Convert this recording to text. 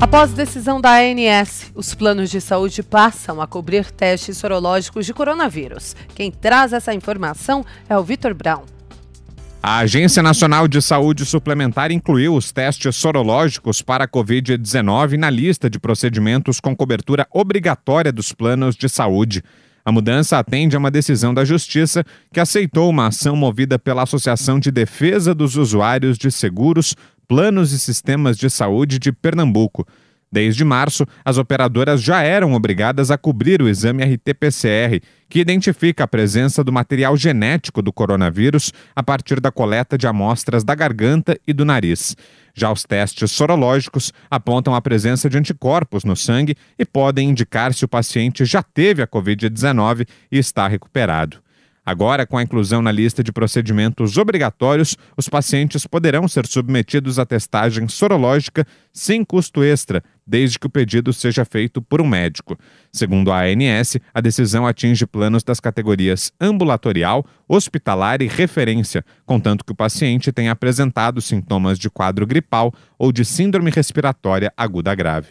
Após decisão da ANS, os planos de saúde passam a cobrir testes sorológicos de coronavírus. Quem traz essa informação é o Vitor Brown. A Agência Nacional de Saúde Suplementar incluiu os testes sorológicos para a Covid-19 na lista de procedimentos com cobertura obrigatória dos planos de saúde. A mudança atende a uma decisão da Justiça que aceitou uma ação movida pela Associação de Defesa dos Usuários de Seguros planos e sistemas de saúde de Pernambuco. Desde março, as operadoras já eram obrigadas a cobrir o exame RT-PCR, que identifica a presença do material genético do coronavírus a partir da coleta de amostras da garganta e do nariz. Já os testes sorológicos apontam a presença de anticorpos no sangue e podem indicar se o paciente já teve a Covid-19 e está recuperado. Agora, com a inclusão na lista de procedimentos obrigatórios, os pacientes poderão ser submetidos à testagem sorológica sem custo extra, desde que o pedido seja feito por um médico. Segundo a ANS, a decisão atinge planos das categorias ambulatorial, hospitalar e referência, contanto que o paciente tenha apresentado sintomas de quadro gripal ou de síndrome respiratória aguda grave.